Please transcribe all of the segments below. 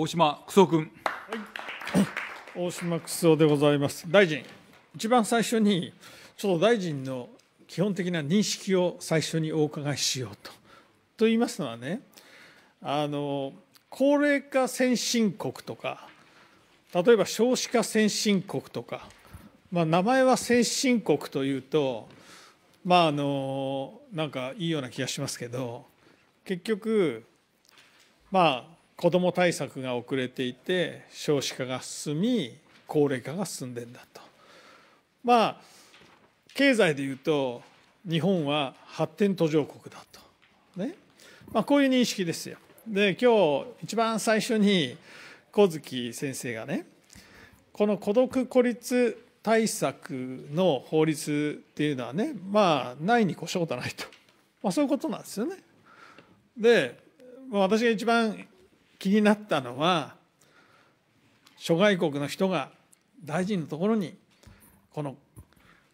大島くそ君、はい。大島くそでございます。大臣、一番最初に、ちょっと大臣の基本的な認識を最初にお伺いしようと。と言いますのはね、あの高齢化先進国とか、例えば少子化先進国とか、まあ、名前は先進国というと、まああのなんかいいような気がしますけど結局まあ子ども対策が遅れていて少子化が進み高齢化が進んでんだとまあ経済でいうと日本は発展途上国だと、ねまあ、こういう認識ですよ。で今日一番最初に小月先生がねこの孤独孤立対策の法律っていうのはねまあないに越したことないと、まあ、そういうことなんですよね。で、私が一番気になったのは諸外国の人が大臣のところにこの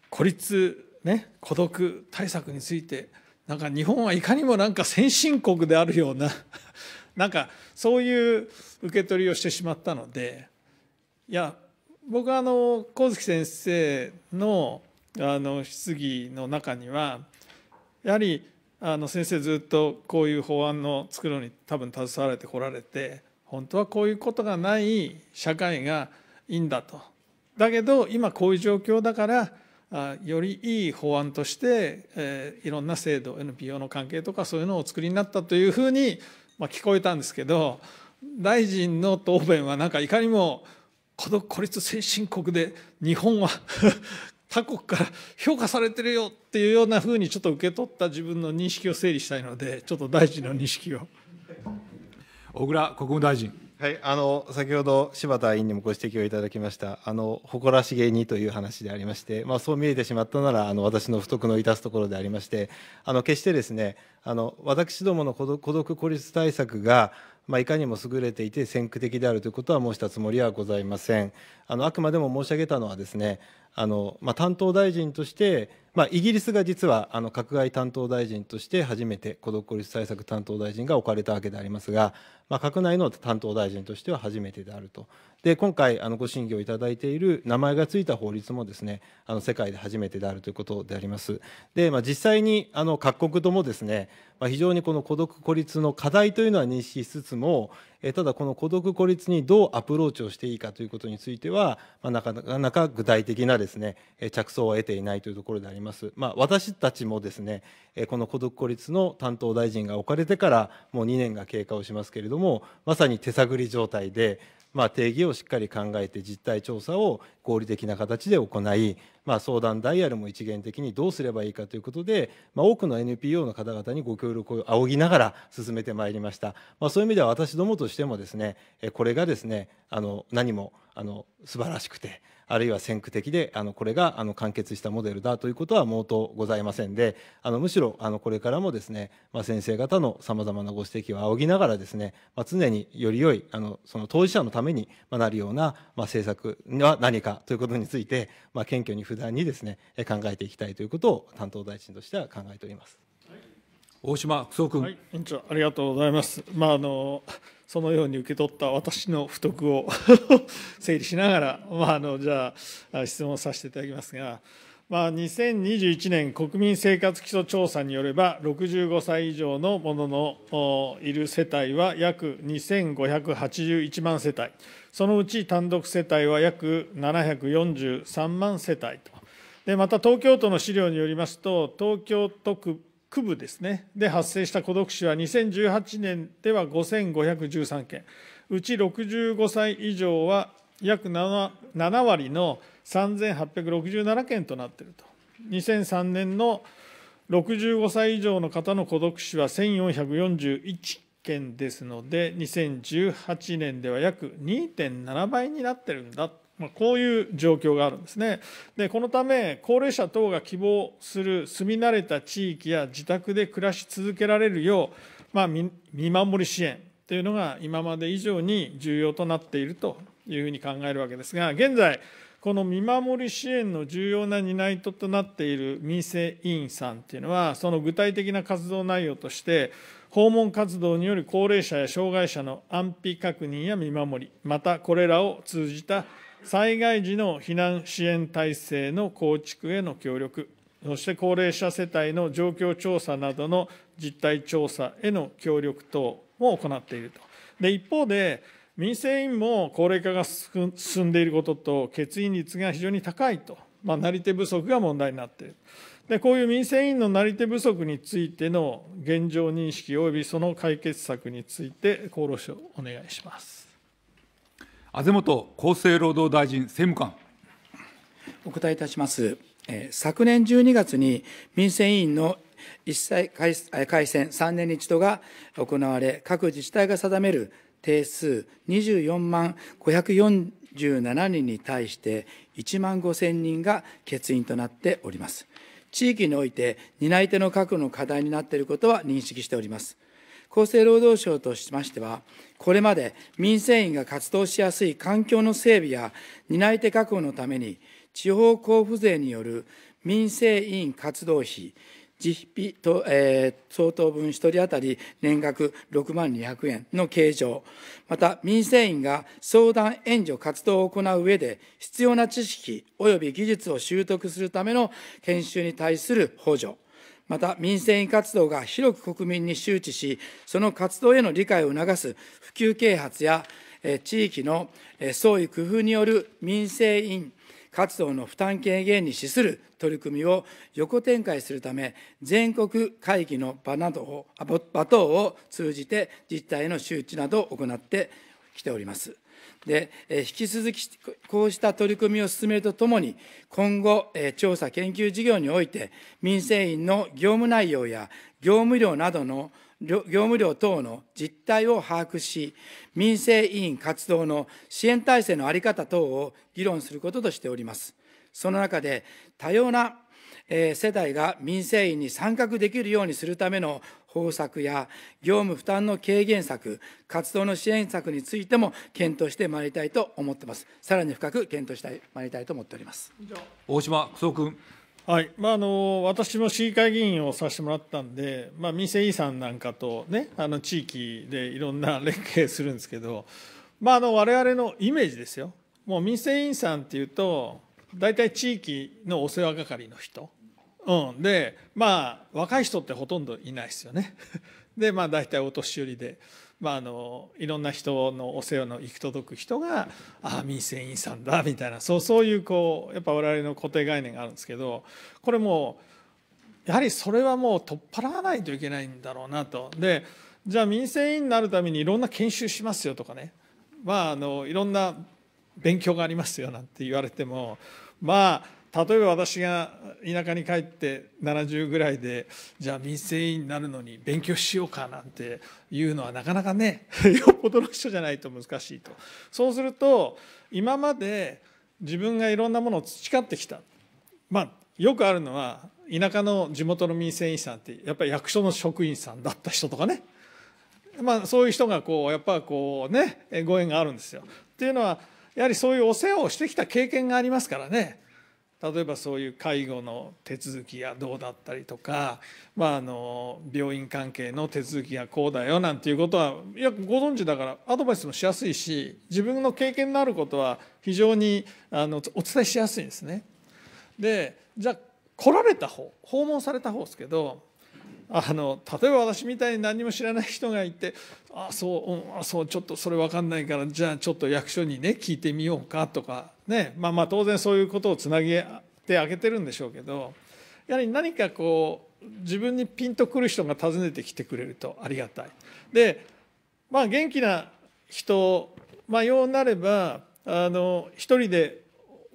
孤立ね孤独対策についてなんか日本はいかにもなんか先進国であるような なんかそういう受け取りをしてしまったのでいや僕はあの神月先生のあの質疑の中にはやはりあの先生ずっとこういう法案の作るのに多分携われてこられて本当はこういうことがない社会がいいんだとだけど今こういう状況だからあよりいい法案として、えいろんな制度 NPO の関係とかそういうのをお作りになったというふうに、ま聞こえたんですけど大臣の答弁はなんかいかにも孤独孤立先進国で日本は他国から評価されてるよっていうようなふうにちょっと受け取った自分の認識を整理したいのでちょっと大臣の認識を小倉国務大臣はい、あの先ほど柴田委員にもご指摘をいただきましたあの誇らしげにという話でありまして、まあ、そう見えてしまったならあの私の不徳の致すところでありましてあの決してですねあの私どもの孤独孤立対策がまあ、いかにも優れていて先駆的であるということは申したつもりはございません。あのあくまでも申し上げたのはですねあの、まあ、担当大臣として、まあ、イギリスが実はあの閣外担当大臣として初めて孤独・孤立対策担当大臣が置かれたわけでありますが、まあ、閣内の担当大臣としては初めてであると。で今回あのご審議をいただいている名前がついた法律もですねあの世界で初めてであるということであります。で、まあ、実際にあの各国ともですね、まあ、非常にこの孤独・孤立の課題というのは認識しつつも、えただこの孤独孤立にどうアプローチをしていいかということについては、まあ、なかなか具体的なですね着想を得ていないというところであります、まあ、私たちもですねこの孤独孤立の担当大臣が置かれてからもう2年が経過をしますけれどもまさに手探り状態でまあ、定義をしっかり考えて実態調査を合理的な形で行いまあ、相談ダイヤルも一元的にどうすればいいかということで、まあ、多くの NPO の方々にご協力を仰ぎながら進めてまいりました、まあ、そういう意味では私どもとしてもですねこれがですねあの何もあの素晴らしくてあるいは先駆的であのこれがあの完結したモデルだということは毛頭ございませんであのむしろあのこれからもですね、まあ、先生方のさまざまなご指摘を仰ぎながらですね、まあ、常により良いあのその当事者のためになるような、まあ、政策は何かということについて、まあ、謙虚に不断にですね考えていきたいということを担当大臣としては考えております。大島副総君、はい、委員長ありがとうございます。まああのそのように受け取った私の不徳を 整理しながら、まあ、あのじゃあ質問させていただきますが、まあ、2021年国民生活基礎調査によれば65歳以上のもののいる世帯は約2581万世帯そのうち単独世帯は約743万世帯とでまた東京都の資料によりますと東京都区区部ですねで発生した孤独死は2018年では5513件うち65歳以上は約 7, 7割の3867件となっていると2003年の65歳以上の方の孤独死は1441件ですので2018年では約2.7倍になってるんだまあ、こういう状況があるんですねでこのため高齢者等が希望する住み慣れた地域や自宅で暮らし続けられるよう、まあ、見守り支援というのが今まで以上に重要となっているというふうに考えるわけですが現在この見守り支援の重要な担い手となっている民生委員さんというのはその具体的な活動内容として訪問活動による高齢者や障害者の安否確認や見守り、またこれらを通じた災害時の避難支援体制の構築への協力、そして高齢者世帯の状況調査などの実態調査への協力等も行っていると。で一方で民生委員も高齢化が進んでいることと、欠員率が非常に高いとまあ、なり手不足が問題になっているでこういう民生委員のなり手不足についての現状認識及びその解決策について厚労省お願いします安倍元厚生労働大臣政務官お答えいたしますえ昨年12月に民生委員の一切改選3年に一度が行われ各自治体が定める定数24万540 17人に対して1万5千人が欠員となっております。地域において担い手の確保の課題になっていることは認識しております。厚生労働省としましては、これまで民生委員が活動しやすい環境の整備や担い手確保のために、地方交付税による民生委員活動費、実費と、えー、相当分1人当たり年額6万200円の計上、また民生委員が相談援助活動を行う上で、必要な知識及び技術を習得するための研修に対する補助、また民生委員活動が広く国民に周知し、その活動への理解を促す普及啓発や、えー、地域の創意工夫による民生委員活動の負担軽減に資する取り組みを横展開するため、全国会議の場などを、場等を通じて実態の周知などを行ってきております。で、引き続きこうした取り組みを進めるとともに、今後、調査研究事業において、民生委員の業務内容や業務量などの業務量等の実態を把握し、民生委員活動の支援体制の在り方等を議論することとしております。その中で、多様な世代が民生委員に参画できるようにするための方策や、業務負担の軽減策、活動の支援策についても検討してまいりたいと思ってます。さらに深く検討してまいりたいと思っております。大島久夫君。はいまあ、あの私も市議会議員をさせてもらったんで、まあ、民生委員さんなんかと、ね、あの地域でいろんな 連携するんですけど、まあ、あの我々のイメージですよ、もう民生委員さんっていうと、大体地域のお世話係の人、うん、で、まあ、若い人ってほとんどいないですよね、で、まあ、大体お年寄りで、まあ、あのいろんな人のお世話の行き届く人が「ああ民生委員さんだ」みたいなそうそういうこうやっぱ我々の固定概念があるんですけどこれもやはりそれはもう取っ払わないといけないんだろうなと。でじゃあ民生委員になるためにいろんな研修しますよとかね、まあ、あのいろんな勉強がありますよなんて言われてもまあ例えば私が田舎に帰って70ぐらいでじゃあ民生委員になるのに勉強しようかなんていうのはなかなかね よっぽどの人じゃないと難しいとそうすると今まで自分がいろんなものを培ってきたまあよくあるのは田舎の地元の民生委員さんってやっぱり役所の職員さんだった人とかねまあそういう人がこうやっぱこうねご縁があるんですよ。っていうのはやはりそういうお世話をしてきた経験がありますからね例えばそういう介護の手続きがどうだったりとか、まあ、あの病院関係の手続きがこうだよなんていうことはよくご存知だからアドバイスもしやすいし自分の経験のあることは非常にあのお伝えしやすいんですね。でじゃあ来られた方訪問された方ですけどあの例えば私みたいに何も知らない人がいて「あそう、うん、あそうちょっとそれ分かんないからじゃあちょっと役所にね聞いてみようか」とかねまあ、まあ当然そういうことをつなげてあげてるんでしょうけどやはり何かこう自分にピンとくる人が訪ねてきてくれるとありがたい。でまあ元気な人、まあ、ようなればあの一人で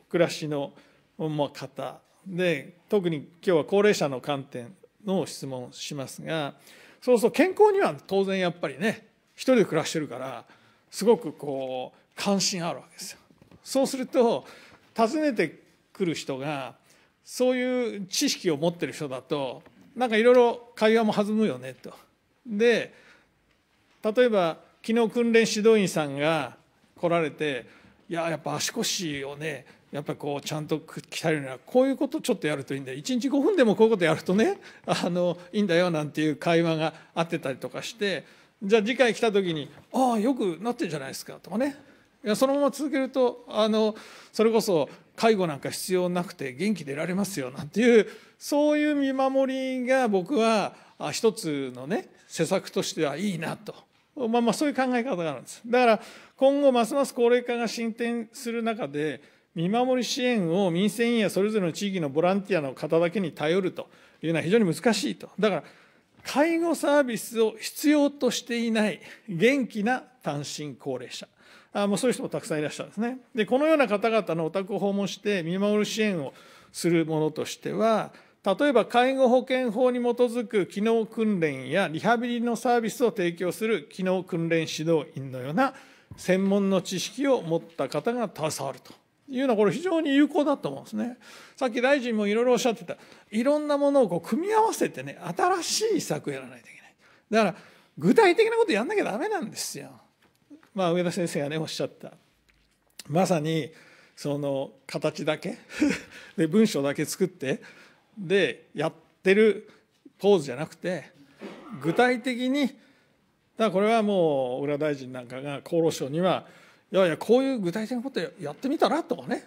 暮らしの、まあ、方で特に今日は高齢者の観点の質問をしますがそうそう健康には当然やっぱりね一人で暮らしてるからすごくこう関心あるわけですよ。そうすると訪ねてくる人がそういう知識を持ってる人だとなんかいろいろ会話も弾むよねと。で例えば昨日訓練指導員さんが来られて「いややっぱ足腰をねやっぱりこうちゃんと鍛えるにはこういうことちょっとやるといいんだよ1日5分でもこういうことやるとね あのいいんだよ」なんていう会話があってたりとかしてじゃあ次回来た時に「ああよくなってるじゃないですか」とかねいやそのまま続けるとあのそれこそ介護なんか必要なくて元気でられますよなんていうそういう見守りが僕は一つのね施策としてはいいなと、まあ、まあそういう考え方があるんですだから今後ますます高齢化が進展する中で見守り支援を民生委員やそれぞれの地域のボランティアの方だけに頼るというのは非常に難しいとだから介護サービスを必要としていない元気な単身高齢者あもうそういう人もたくさんいらっしゃるんですね。でこのような方々のお宅を訪問して見守る支援をするものとしては例えば介護保険法に基づく機能訓練やリハビリのサービスを提供する機能訓練指導員のような専門の知識を持った方が携わるというのはこれ非常に有効だと思うんですね。さっき大臣もいろいろおっしゃってたいろんなものをこう組み合わせてね新しい策をやらないといけない。だから具体的なことやんなきゃダメなんですよ。まあ、上田先生がねおっしゃったまさにその形だけ で文章だけ作ってでやってるポーズじゃなくて具体的にだからこれはもう浦大臣なんかが厚労省にはいやいやこういう具体的なことやってみたらとかね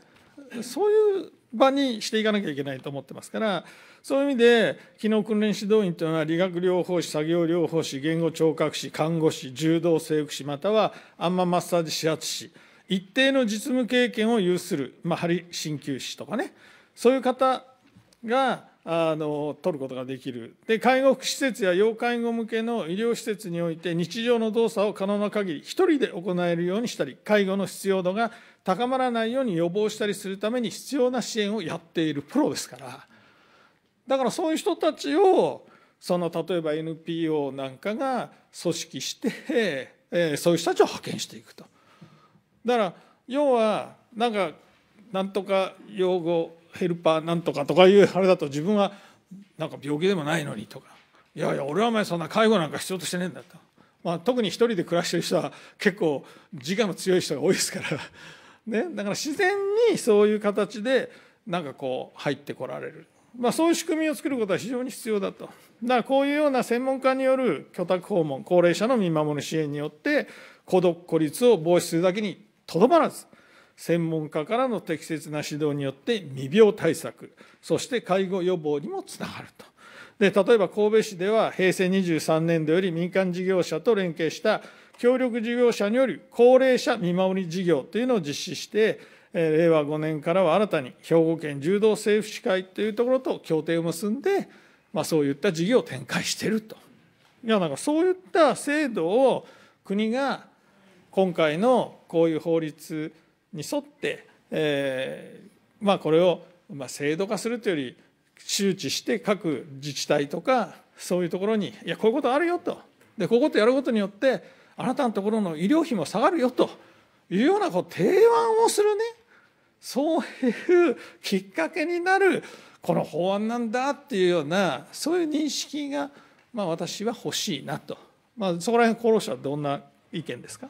そういう場にしていかなきゃいけないと思ってますからそういう意味で機能訓練指導員というのは理学療法士作業療法士言語聴覚士看護師柔道整復師またはあんまマッサージ指圧師一定の実務経験を有する、まあ、針鍼灸師とかねそういう方があの取ることができるで介護福祉施設や要介護向けの医療施設において日常の動作を可能な限り1人で行えるようにしたり介護の必要度が高まらないように予防したりするために必要な支援をやっているプロですからだからそういう人たちをその例えば NPO なんかが組織して、えそういう人たちを派遣していくと。だから要はなんかなんとか用語ヘルパーなんとかとかいうあれだと自分はなんか病気でもないのにとかいやいや俺はお前そんな介護なんか必要としてねえんだと、まあ、特に一人で暮らしてる人は結構自我の強い人が多いですから ね、だから自然にそういう形でなんかこう入ってこられる、まあ、そういう仕組みを作ることは非常に必要だとだからこういうような専門家による居宅訪問高齢者の見守る支援によって孤独孤立を防止するだけにとどまらず専門家からの適切な指導によって未病対策そして介護予防にもつながると。で例えば神戸市では平成23年度より民間事業者と連携した協力事業者による高齢者見守り事業というのを実施して令和5年からは新たに兵庫県柔道政府士会というところと協定を結んで、まあ、そういった事業を展開しているといやなんかそういった制度を国が今回のこういう法律に沿って、えー、まあ、これを、ま制度化するというより周知して各自治体とかそういうところにいやこういうことあるよとでこういうことやることによってあなたのところの医療費も下がるよというようなこう提案をするねそういうきっかけになるこの法案なんだっていうようなそういう認識が、まあ、私は欲しいなと、まあ、そこら辺厚労省はどんな意見ですか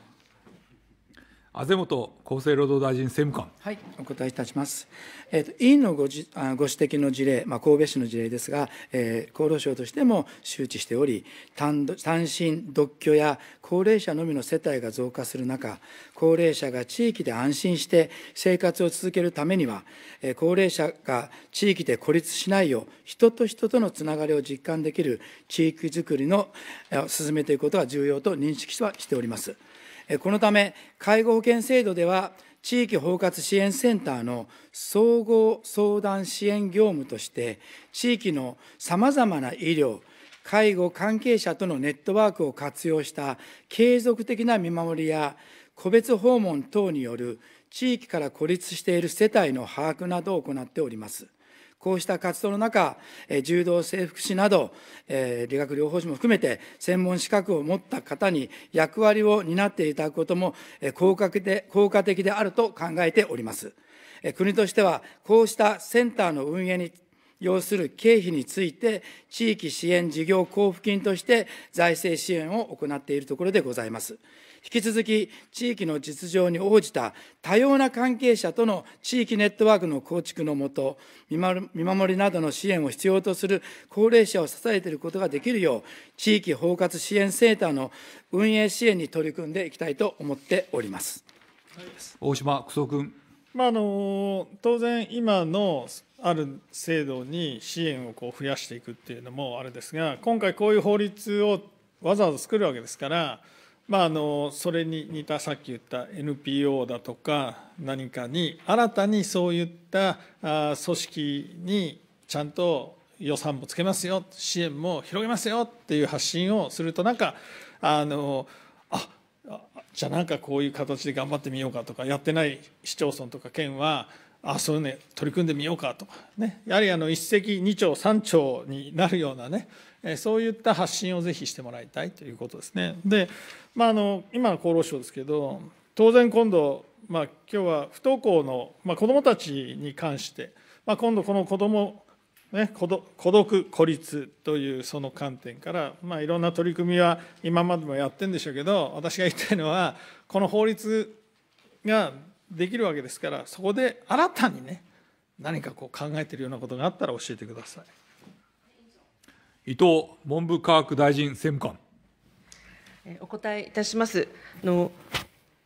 安倍元厚生労働大臣政務官。はい、お答えいたします。えー、と、委員のごじあご指摘の事例、まあ、神戸市の事例ですが、えー、厚労省としても周知しており、単単身、独居や高齢者のみの世帯が増加する中、高齢者が地域で安心して生活を続けるためには、えー、高齢者が地域で孤立しないよう、人と人とのつながりを実感できる地域づくりの、えー、進めていくことが重要と認識はしております。このため、介護保険制度では、地域包括支援センターの総合相談支援業務として、地域のさまざまな医療、介護関係者とのネットワークを活用した継続的な見守りや、個別訪問等による地域から孤立している世帯の把握などを行っております。こうした活動の中、柔道整復師など、理学療法士も含めて、専門資格を持った方に役割を担っていただくことも効果で効果的であると考えております。国としては、こうしたセンターの運営に要する経費について、地域支援事業交付金として財政支援を行っているところでございます。引き続き、地域の実情に応じた多様な関係者との地域ネットワークの構築のもと、見守りなどの支援を必要とする高齢者を支えていることができるよう、地域包括支援センターの運営支援に取り組んでいきたいと思っております。大島久曽君。まあ、あの当然、今のある制度に支援をこう増やしていくっていうのもあれですが今回こういう法律をわざわざ作るわけですから、まあ、あのそれに似たさっき言った NPO だとか何かに新たにそういった組織にちゃんと予算もつけますよ支援も広げますよっていう発信をするとなんかあのあじゃあなんかこういう形で頑張ってみようかとかやってない市町村とか県はあそういうね取り組んでみようかとかねやはりあの一石二鳥三鳥になるようなねそういった発信をぜひしてもらいたいということですね。で、まあ、あの今の厚労省ですけど当然今度、まあ、今日は不登校の、まあ、子どもたちに関して、まあ、今度この子ども、ね、孤独孤立というその観点から、まあ、いろんな取り組みは今までもやってるんでしょうけど私が言いたいのはこの法律ができるわけですからそこで新たにね何かこう考えているようなことがあったら教えてください伊藤文部科学大臣政務官お答えいたしますの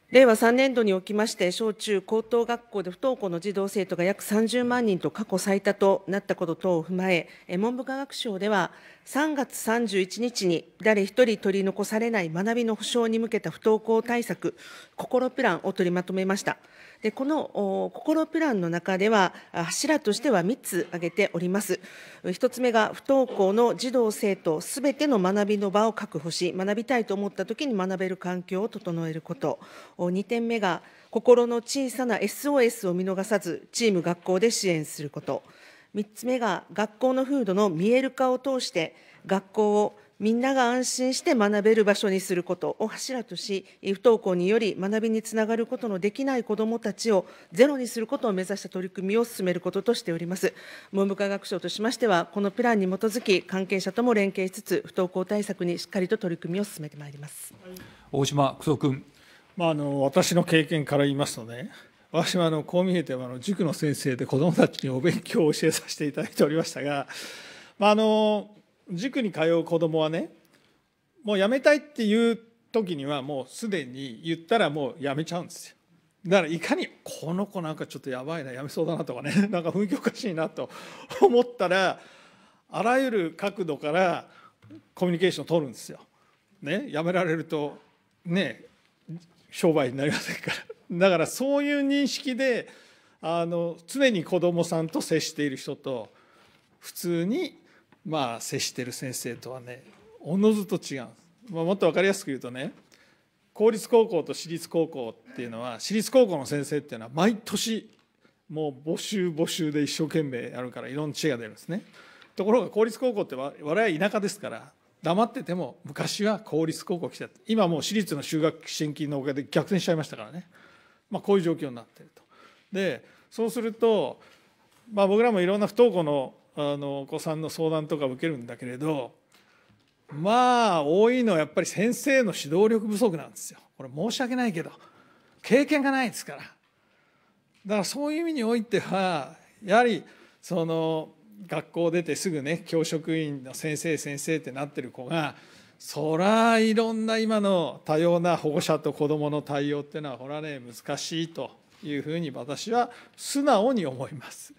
令和3年度におきまして、小中高等学校で不登校の児童生徒が約30万人と過去最多となったこと等を踏まえ、文部科学省では、3月31日に誰一人取り残されない学びの保障に向けた不登校対策、心プランを取りまとめました。でこの心プランの中では柱としては3つ挙げております1つ目が不登校の児童生徒すべての学びの場を確保し学びたいと思った時に学べる環境を整えること2点目が心の小さな SOS を見逃さずチーム学校で支援すること3つ目が学校の風土の見える化を通して学校をみんなが安心して学べる場所にすることを柱とし、不登校により学びにつながることのできない子どもたちをゼロにすることを目指した取り組みを進めることとしております。文部科学省としましては、このプランに基づき、関係者とも連携しつつ、不登校対策にしっかりと取り組みを進めてまいります。大島久藤君。まあ、あの私の経験から言いますとね、私はあのこう見えてあの塾の先生で子どもたちにお勉強を教えさせていただいておりましたが、まあ、あの塾に通う子供はねもうやめたいっていう時にはもうすでに言ったらもうやめちゃうんですよだからいかにこの子なんかちょっとやばいなやめそうだなとかね なんか雰囲気おかしいなと思ったらあらゆる角度からコミュニケーションを取るんですよ。ね、やめられるとね商売になりませんから だからそういう認識であの常に子どもさんと接している人と普通にまあ、接してる先生とはねおのずと違うんです、まあ、もっと分かりやすく言うとね公立高校と私立高校っていうのは私立高校の先生っていうのは毎年もう募集募集で一生懸命やるからいろんな知恵が出るんですねところが公立高校って我々は田舎ですから黙ってても昔は公立高校来ちゃって今もう私立の就学支援金のおかげで逆転しちゃいましたからね、まあ、こういう状況になってると。でそうすると、まあ、僕らもいろんな不登校のあのお子さんの相談とか受けるんだけれどまあ多いのはやっぱり先生の指導力不足なんですよこれ申し訳ないけど経験がないですからだからそういう意味においてはやはりその学校出てすぐね教職員の先生先生ってなってる子がそらいろんな今の多様な保護者と子どもの対応っていうのはほらね難しいというふうに私は素直に思います。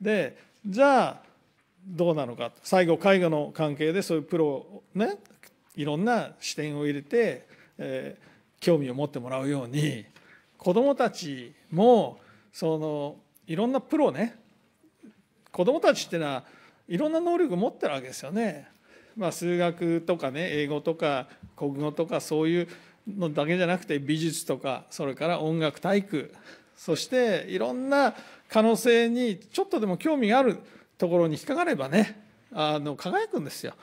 でじゃあどうなのか最後介護の関係でそういうプロねいろんな視点を入れて、えー、興味を持ってもらうように子どもたちもそのいろんなプロね子どもたちっていうのはいろんな能力を持ってるわけですよね。まあ、数学とかね英語とか国語とかそういうのだけじゃなくて美術とかそれから音楽体育そしていろんな可能性にちょっとでも興味があるところに引っかかればねあの輝くんですよ。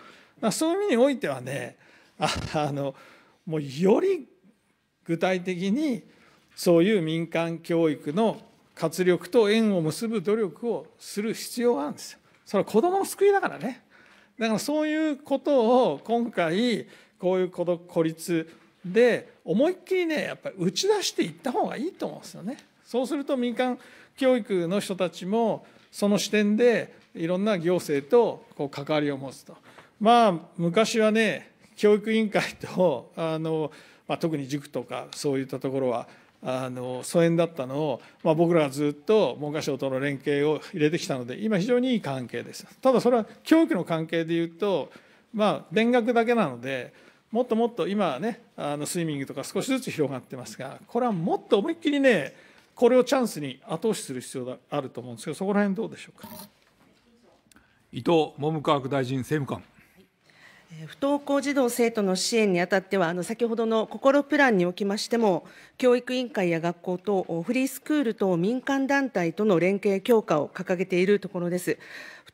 まあ、そういう意味においてはね あのもうより具体的にそういう民間教育の活力と縁を結ぶ努力をする必要があるんですよ。それは子どもの救いだからね。だからそういうことを今回こういう孤独孤立で思いっきりねやっぱり打ち出していった方がいいと思うんですよね。そうすると民間教育の人たちもその視点でいろんな行政とこう関わりを持つとまあ昔はね教育委員会とあの、まあ、特に塾とかそういったところはあの疎遠だったのを、まあ、僕らはずっと文科省との連携を入れてきたので今非常にいい関係ですただそれは教育の関係でいうとまあ勉学だけなのでもっともっと今はねあのスイミングとか少しずつ広がってますがこれはもっと思いっきりねこれをチャンスに後押しする必要があると思うんですけど、そこら辺どうでしょうか。伊藤文部科学大臣政務官。不登校児童生徒の支援にあたっては、あの先ほどの心プランにおきましても、教育委員会や学校とフリースクール等民間団体との連携強化を掲げているところです。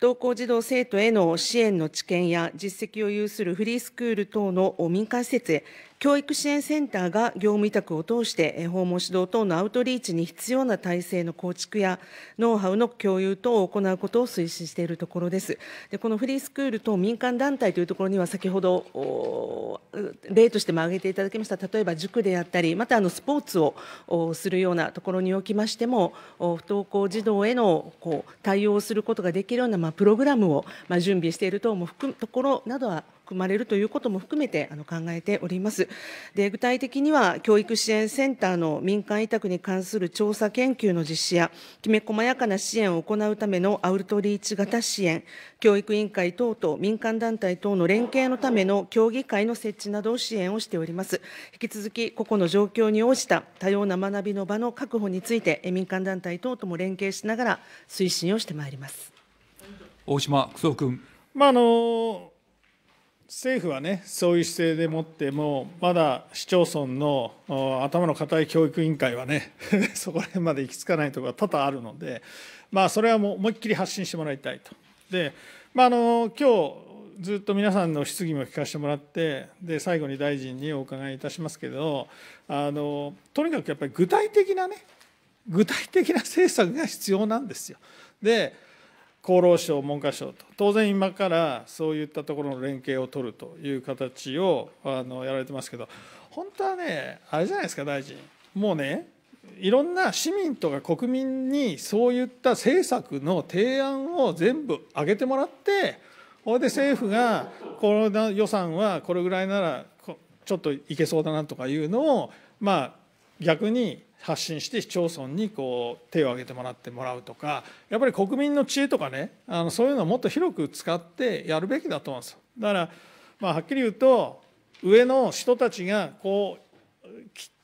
登校児童・生徒への支援の知見や実績を有するフリースクール等の民間施設へ、教育支援センターが業務委託を通して訪問指導等のアウトリーチに必要な体制の構築やノウハウの共有等を行うことを推進しているところです。でこのフリースクール等民間団体というところには先ほど例としても挙げていただきました例えば塾であったりまたあのスポーツをするようなところにおきましても不登校児童へのこう対応をすることができるような、まあ、プログラムを、まあ、準備している等も含むところなどは含まれるということも含めてあの考えております。で具体的には、教育支援センターの民間委託に関する調査研究の実施や、きめ細やかな支援を行うためのアウトリーチ型支援、教育委員会等と民間団体等の連携のための協議会の設置などを支援をしております。引き続き、個々の状況に応じた多様な学びの場の確保について、民間団体等とも連携しながら推進をしてまいります。大島久君。まああの政府はね、そういう姿勢でもって、もまだ市町村の頭の固い教育委員会はね、そこら辺まで行き着かないところが多々あるので、まあ、それはもう思いっきり発信してもらいたいと。で、まあ、あの今日ずっと皆さんの質疑も聞かせてもらってで最後に大臣にお伺いいたしますけどあのとにかくやっぱり具体的なね具体的な政策が必要なんですよ。で厚労省文科省と当然今からそういったところの連携を取るという形をあのやられてますけど本当はねあれじゃないですか大臣もうねいろんな市民とか国民にそういった政策の提案を全部上げてもらってそれで政府がこの予算はこれぐらいならちょっといけそうだなとかいうのをまあ逆に発信して市町村にこう手を挙げてもらってもらうとかやっぱり国民の知恵とかねあのそういうのをもっと広く使ってやるべきだと思うんですよ。だからまあはっきり言うと上の人たちがこう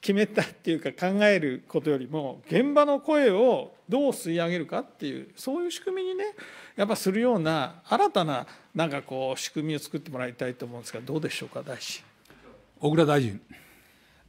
決めたっていうか考えることよりも現場の声をどう吸い上げるかっていうそういう仕組みにねやっぱするような新たななんかこう仕組みを作ってもらいたいと思うんですがどうでしょうか大臣。小倉大臣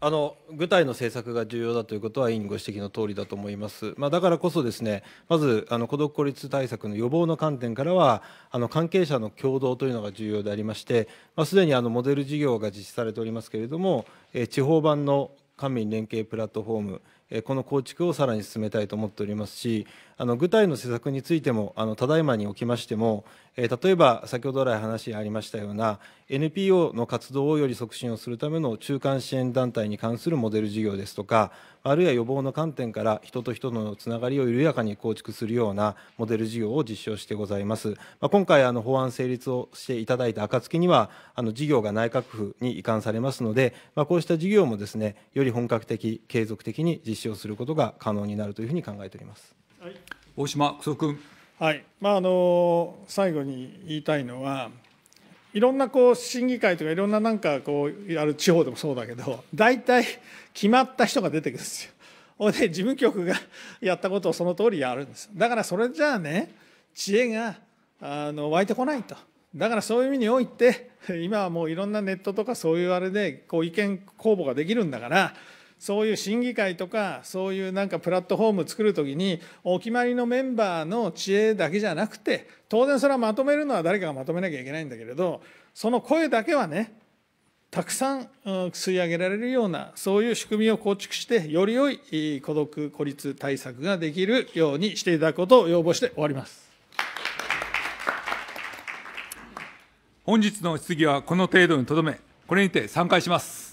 あの具体の政策が重要だということは委員ご指摘の通りだと思います、まあ、だからこそです、ね、まずあの孤独・孤立対策の予防の観点からはあの関係者の共同というのが重要でありまして、まあ、すでにあのモデル事業が実施されておりますけれども、え地方版の官民連携プラットフォームこの構築をさらに進めたいと思っておりますし、あの具体の施策についても、あのただいまにおきましても、例えば先ほど来話ありましたような、NPO の活動をより促進をするための中間支援団体に関するモデル事業ですとか、あるいは予防の観点から人と人のつながりを緩やかに構築するようなモデル事業を実証してございます。ま今回法案成立をしていただいた暁には、あの事業が内閣府に移管されますので、まこうした事業もですね、より本格的、継続的に実施をすることが可能になるというふうに考えております。はい、大島久君。はい、まああの最後に言いたいのは。いろんなこう審議会とかいろんななんかこうある地方でもそうだけど大体決まった人が出てくるんですよ。ほんで事務局が やったことをその通りやるんですだからそれじゃあね知恵があの湧いてこないとだからそういう意味において今はもういろんなネットとかそういうあれでこう意見公募ができるんだからそういう審議会とかそういうなんかプラットフォーム作るときにお決まりのメンバーの知恵だけじゃなくて当然それはまとめるのは誰かがまとめなきゃいけないんだけれどその声だけはねたくさん吸い上げられるようなそういう仕組みを構築してより良い孤独孤立対策ができるようにしていただくことを要望して終わります本日の質疑はこの程度にとどめこれにて散会します